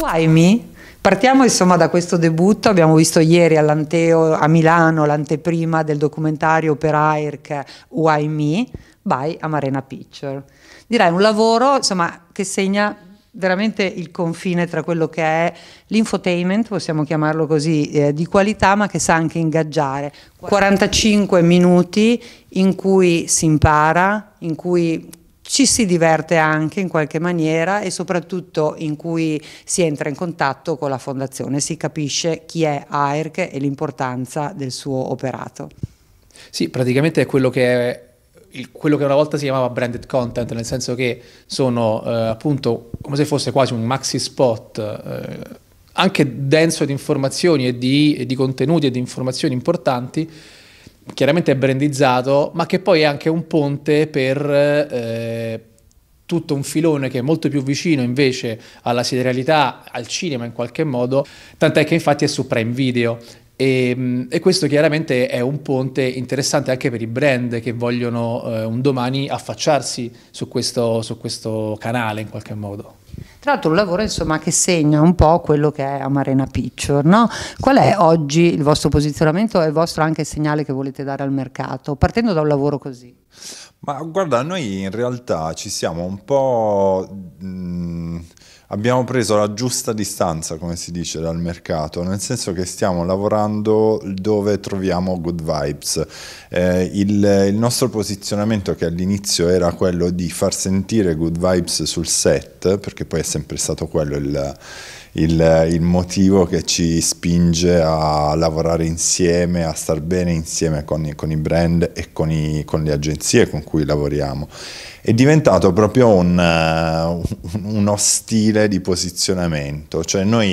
Why me? Partiamo insomma da questo debutto, abbiamo visto ieri all'Anteo a Milano l'anteprima del documentario per AIRC Why Me by Amarena Picture. Direi un lavoro insomma, che segna veramente il confine tra quello che è l'infotainment, possiamo chiamarlo così, eh, di qualità, ma che sa anche ingaggiare. 45 minuti in cui si impara, in cui ci si diverte anche in qualche maniera e soprattutto in cui si entra in contatto con la fondazione, si capisce chi è AERC e l'importanza del suo operato. Sì, praticamente è quello che è il, quello che una volta si chiamava branded content, nel senso che sono eh, appunto come se fosse quasi un maxi spot. Eh, anche denso di informazioni e di, e di contenuti e di informazioni importanti, chiaramente è brandizzato, ma che poi è anche un ponte per eh, tutto un filone che è molto più vicino invece alla serialità, al cinema in qualche modo, tant'è che infatti è su Prime Video. E, mm, e questo chiaramente è un ponte interessante anche per i brand che vogliono eh, un domani affacciarsi su questo, su questo canale in qualche modo. Tra l'altro un lavoro insomma, che segna un po' quello che è Amarena Picture. No? Qual è oggi il vostro posizionamento e il vostro anche segnale che volete dare al mercato, partendo da un lavoro così? Ma guarda, noi in realtà ci siamo un po'... Mh, mm, abbiamo preso la giusta distanza, come si dice, dal mercato, nel senso che stiamo lavorando dove troviamo good vibes. Eh, il, il, nostro posizionamento che all'inizio era quello di far sentire good vibes sul set, perché poi è sempre stato quello il il, il motivo che ci spinge a lavorare insieme, a star bene insieme con, con i brand e con, i, con le agenzie con cui lavoriamo è diventato proprio un, eh, uno stile di posizionamento, cioè noi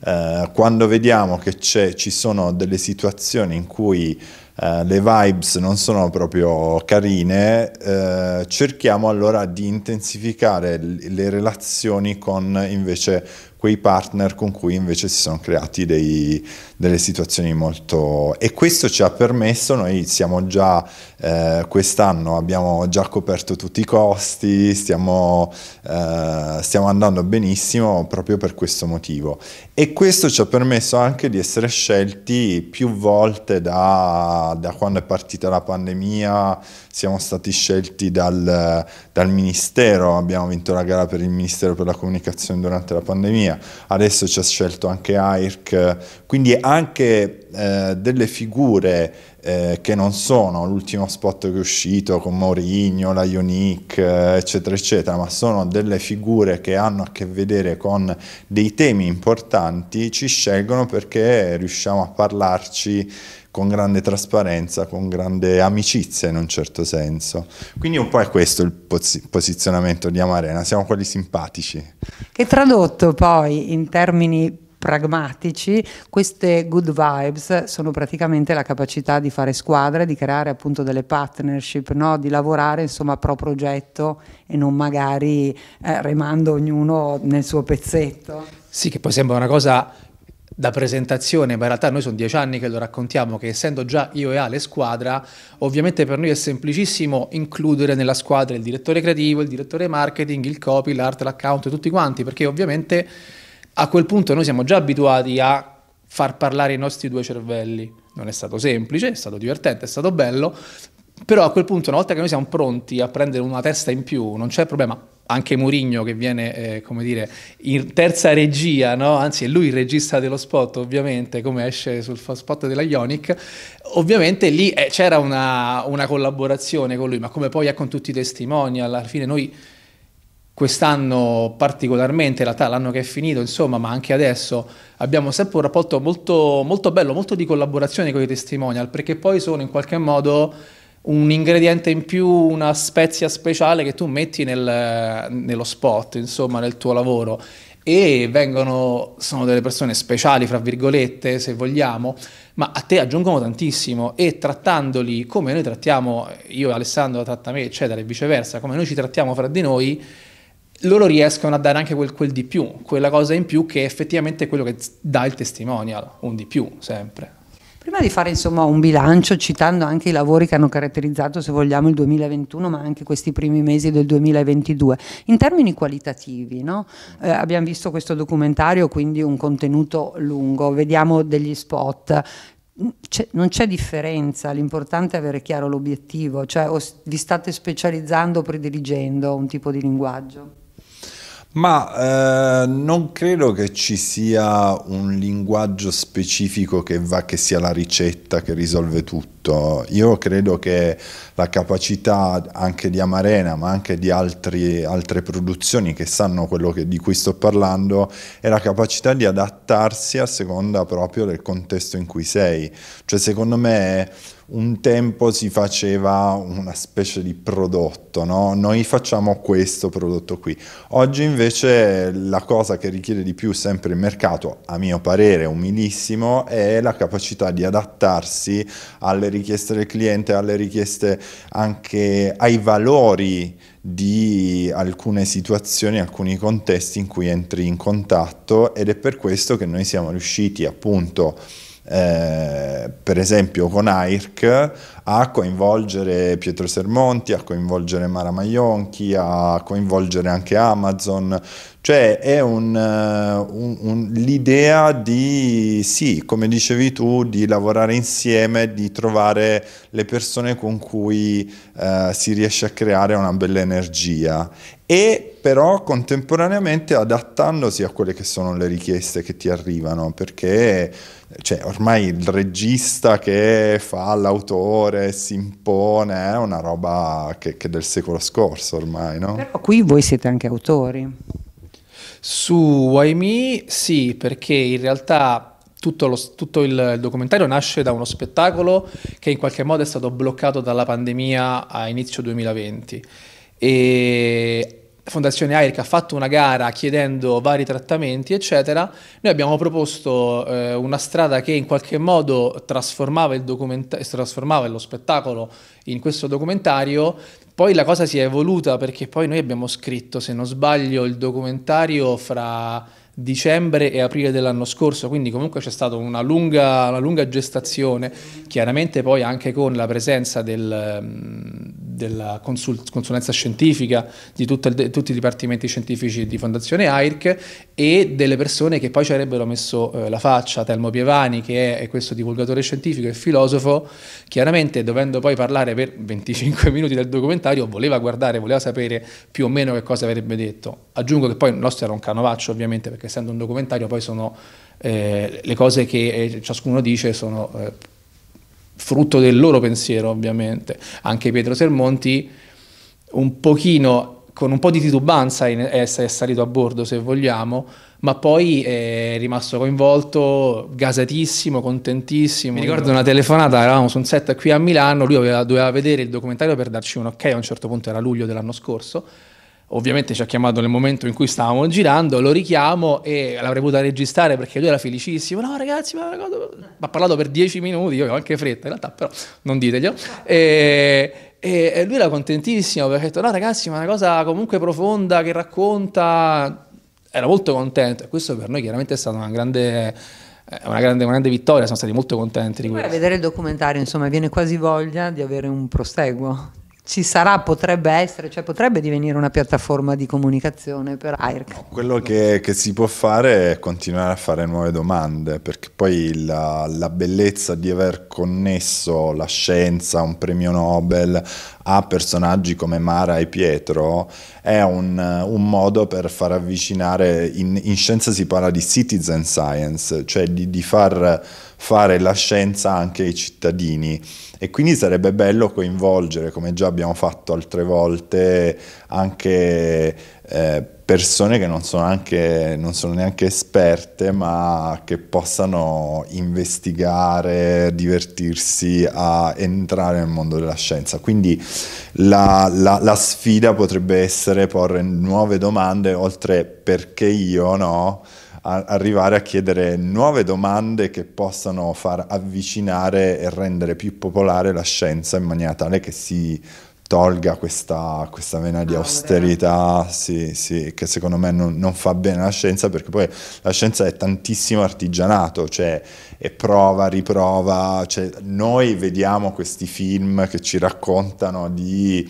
eh, quando vediamo che ci sono delle situazioni in cui eh, le vibes non sono proprio carine, eh, cerchiamo allora di intensificare le relazioni con invece quei partner con cui invece si sono creati dei, delle situazioni molto... e questo ci ha permesso, noi siamo già eh, quest'anno, abbiamo già coperto tutti i costi, stiamo, eh, stiamo andando benissimo proprio per questo motivo e questo ci ha permesso anche di essere scelti più volte da da, quando è partita la pandemia siamo stati scelti dal, dal, Ministero, abbiamo vinto la gara per il Ministero per la Comunicazione durante la pandemia, adesso ci ha scelto anche AIRC, quindi anche eh, delle figure eh, che non sono l'ultimo spot che è uscito con Mourinho, la Ionic, eh, eccetera, eccetera, ma sono delle figure che hanno a che vedere con dei temi importanti, ci scelgono perché riusciamo a parlarci con grande trasparenza, con grande amicizia in un certo senso. Quindi un po' è questo il posizionamento di Amarena, siamo quelli simpatici. Che tradotto poi in termini pragmatici, queste good vibes sono praticamente la capacità di fare squadre, di creare appunto delle partnership, no? di lavorare insomma pro progetto e non magari eh, remando ognuno nel suo pezzetto. Sì, che poi sembra una cosa da presentazione, ma in realtà noi sono dieci anni che lo raccontiamo, che essendo già io e Ale squadra, ovviamente per noi è semplicissimo includere nella squadra il direttore creativo, il direttore marketing, il copy, l'art, l'account, tutti quanti, perché ovviamente a quel punto noi siamo già abituati a far parlare i nostri due cervelli. Non è stato semplice, è stato divertente, è stato bello, però a quel punto una volta che noi siamo pronti a prendere una testa in più, non c'è problema, anche Murigno che viene eh, come dire in terza regia, no? anzi è lui il regista dello spot ovviamente come esce sul spot della Ionic, ovviamente lì eh, c'era una, una, collaborazione con lui, ma come poi è con tutti i testimoni, alla fine noi quest'anno particolarmente, in l'anno che è finito, insomma, ma anche adesso abbiamo sempre un rapporto molto, molto bello, molto di collaborazione con i testimonial, perché poi sono in qualche modo un ingrediente in più, una spezia speciale che tu metti nel, nello spot, insomma, nel tuo lavoro. E vengono, sono delle persone speciali, fra virgolette, se vogliamo, ma a te aggiungono tantissimo e trattandoli come noi trattiamo, io e Alessandro tratta me, eccetera, e viceversa, come noi ci trattiamo fra di noi, loro riescono a dare anche quel, quel di più, quella cosa in più che effettivamente è quello che dà il testimonial, un di più sempre. Prima di fare insomma, un bilancio citando anche i lavori che hanno caratterizzato se vogliamo il 2021 ma anche questi primi mesi del 2022, in termini qualitativi no? eh, abbiamo visto questo documentario quindi un contenuto lungo, vediamo degli spot, mm, non c'è differenza, l'importante è avere chiaro l'obiettivo, cioè vi state specializzando o prediligendo un tipo di linguaggio? Ma eh, non credo che ci sia un linguaggio specifico che va che sia la ricetta che risolve tutto tutto. Io credo che la capacità anche di Amarena, ma anche di altri, altre produzioni che sanno quello che, di cui sto parlando, è la capacità di adattarsi a seconda proprio del contesto in cui sei. Cioè, secondo me un tempo si faceva una specie di prodotto, no? noi facciamo questo prodotto qui. Oggi invece la cosa che richiede di più sempre il mercato, a mio parere umilissimo, è la capacità di adattarsi alle alle richieste del cliente, alle richieste anche ai valori di alcune situazioni, alcuni contesti in cui entri in contatto ed è per questo che noi siamo riusciti appunto a eh, per esempio con AIRC, a coinvolgere Pietro Sermonti, a coinvolgere Mara Maionchi, a coinvolgere anche Amazon. Cioè è un, eh, un, un, l'idea di, sì, come dicevi tu, di lavorare insieme, di trovare le persone con cui eh, si riesce a creare una bella energia. E però contemporaneamente adattandosi a quelle che sono le richieste che ti arrivano, perché cioè, ormai il regista che fa l'autore si impone è una roba che, è del secolo scorso ormai, no? Però qui voi siete anche autori. Su Why Me sì, perché in realtà tutto, lo, tutto, il documentario nasce da uno spettacolo che in qualche modo è stato bloccato dalla pandemia a inizio 2020 e Fondazione AIRC ha fatto una gara chiedendo vari trattamenti, eccetera, noi abbiamo proposto eh, una strada che in qualche modo trasformava, trasformava, lo spettacolo in questo documentario. Poi la cosa si è evoluta perché poi noi abbiamo scritto, se non sbaglio, il documentario fra dicembre e aprile dell'anno scorso, quindi comunque c'è stata una lunga, una lunga gestazione, chiaramente poi anche con la presenza del della consul consulenza scientifica di de tutti i dipartimenti scientifici di Fondazione AIRC e delle persone che poi ci avrebbero messo eh, la faccia, Telmo Pievani che è questo divulgatore scientifico e filosofo, chiaramente dovendo poi parlare per 25 minuti del documentario voleva guardare, voleva sapere più o meno che cosa avrebbe detto. Aggiungo che poi il nostro era un canovaccio ovviamente perché essendo un documentario poi sono eh, le cose che eh, ciascuno dice sono eh, frutto del loro pensiero ovviamente. Anche Pietro Sermonti un pochino con un po' di titubanza è, salito a bordo se vogliamo, ma poi è rimasto coinvolto, gasatissimo, contentissimo. Mi ricordo una telefonata, eravamo su un set qui a Milano, lui aveva, doveva vedere il documentario per darci un ok, a un certo punto era luglio dell'anno scorso, ovviamente ci ha chiamato nel momento in cui stavamo girando, lo richiamo e l'avrei potuta registrare perché lui era felicissimo, no ragazzi, ma ha parlato per dieci minuti, io avevo anche fretta in realtà, però non diteglielo. E, e, lui era contentissimo perché ha detto, no ragazzi, ma è una cosa comunque profonda che racconta, era molto contento e questo per noi chiaramente è stata una grande... Eh, una grande, una grande vittoria, siamo stati molto contenti di questo. Vedere il documentario, insomma, viene quasi voglia di avere un proseguo ci sarà, potrebbe essere, cioè potrebbe divenire una piattaforma di comunicazione per AIRC. No, quello che, che, si può fare è continuare a fare nuove domande, perché poi la, la bellezza di aver connesso la scienza, un premio Nobel, a personaggi come Mara e Pietro è un, un modo per far avvicinare, in, in, scienza si parla di citizen science, cioè di, di far fare la scienza anche ai cittadini e quindi sarebbe bello coinvolgere, come già abbiamo fatto altre volte, anche eh, persone che non sono, anche, non sono neanche esperte ma che possano investigare, divertirsi a entrare nel mondo della scienza. Quindi la, la, la sfida potrebbe essere porre nuove domande oltre perché io no a arrivare a chiedere nuove domande che possano far avvicinare e rendere più popolare la scienza in maniera tale che si tolga questa, questa vena di ah, austerità sì, sì, che secondo me non, non, fa bene alla scienza perché poi la scienza è tantissimo artigianato cioè è prova, riprova cioè, noi vediamo questi film che ci raccontano di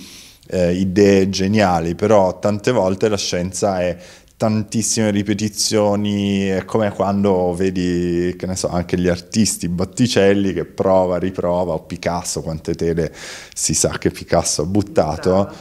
eh, idee geniali però tante volte la scienza è tantissime ripetizioni, è come quando vedi, che ne so, anche gli artisti Botticelli che prova, riprova, o Picasso, quante tele si sa che Picasso ha buttato. Brava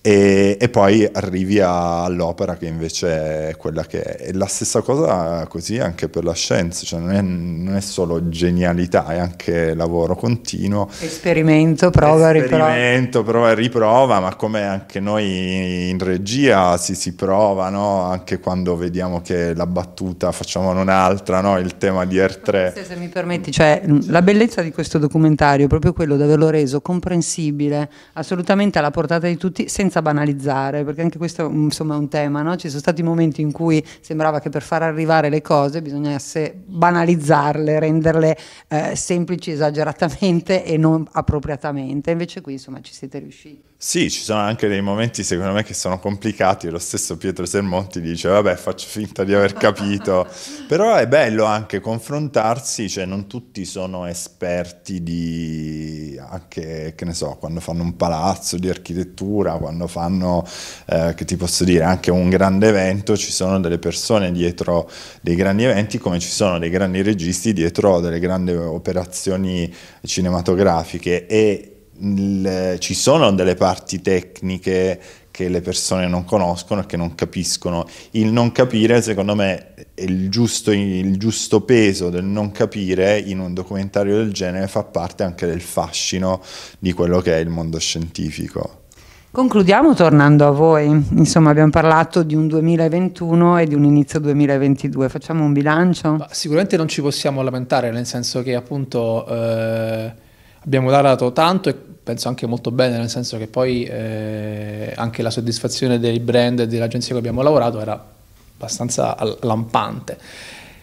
e, e, poi arrivi all'opera che invece è quella che è. E la stessa cosa così anche per la scienza, cioè non è, non è solo genialità, è anche lavoro continuo. Esperimento, prova, Esperimento, prova e riprova, ma come anche noi in regia si, si prova, no? anche quando vediamo che la battuta facciamo un'altra, no? il tema di R3. Se, se mi permetti, cioè, la bellezza di questo documentario è proprio quello di averlo reso comprensibile, assolutamente alla portata di tutti, senza senza banalizzare, perché anche questo mm, insomma, è un tema, no? ci sono stati momenti in cui sembrava che per far arrivare le cose bisognasse banalizzarle, renderle eh, semplici esageratamente e non appropriatamente, invece qui insomma ci siete riusciti. Sì, ci sono anche dei momenti secondo me che sono complicati, lo stesso Pietro Sermonti dice vabbè faccio finta di aver capito, però è bello anche confrontarsi, cioè non tutti sono esperti di anche, che ne so, quando fanno un palazzo di architettura, quando fanno, eh, che ti posso dire, anche un grande evento, ci sono delle persone dietro dei grandi eventi come ci sono dei grandi registi dietro delle grandi operazioni cinematografiche e il, ci sono delle parti tecniche che le persone non conoscono e che non capiscono. Il non capire, secondo me, il giusto, il giusto peso del non capire in un documentario del genere fa parte anche del fascino di quello che è il mondo scientifico. Concludiamo tornando a voi, insomma abbiamo parlato di un 2021 e di un inizio 2022, facciamo un bilancio? Ma sicuramente non ci possiamo lamentare, nel senso che appunto eh, abbiamo lavorato tanto e penso anche molto bene, nel senso che poi eh, anche la soddisfazione dei brand e dell'agenzia che abbiamo lavorato era abbastanza lampante.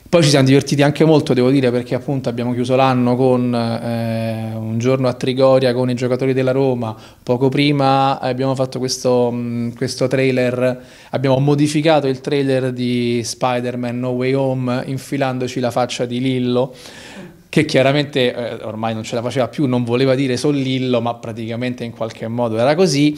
Poi ci siamo divertiti anche molto, devo dire, perché appunto abbiamo chiuso l'anno con eh, un giorno a Trigoria con i giocatori della Roma, poco prima abbiamo fatto questo, questo trailer, abbiamo modificato il trailer di Spider-Man No Way Home infilandoci la faccia di Lillo che chiaramente eh, ormai non ce la faceva più, non voleva dire sollillo, ma praticamente in qualche modo era così,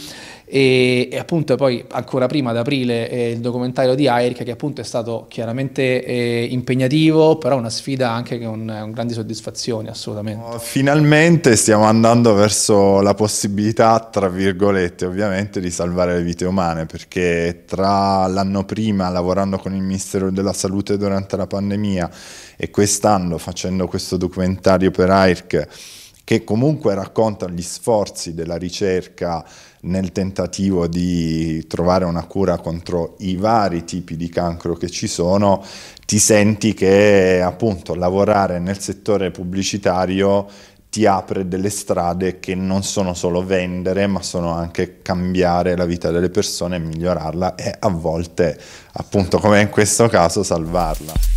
e, e, appunto poi ancora prima ad aprile eh, il documentario di Airk che appunto è stato chiaramente eh, impegnativo però una sfida anche con, con, grandi soddisfazioni assolutamente oh, finalmente stiamo andando verso la possibilità tra virgolette ovviamente di salvare le vite umane perché tra l'anno prima lavorando con il Ministero della Salute durante la pandemia e quest'anno facendo questo documentario per Airk che comunque racconta gli sforzi della ricerca nel tentativo di trovare una cura contro i vari tipi di cancro che ci sono, ti senti che appunto lavorare nel settore pubblicitario ti apre delle strade che non sono solo vendere, ma sono anche cambiare la vita delle persone, migliorarla e a volte, appunto come in questo caso, salvarla.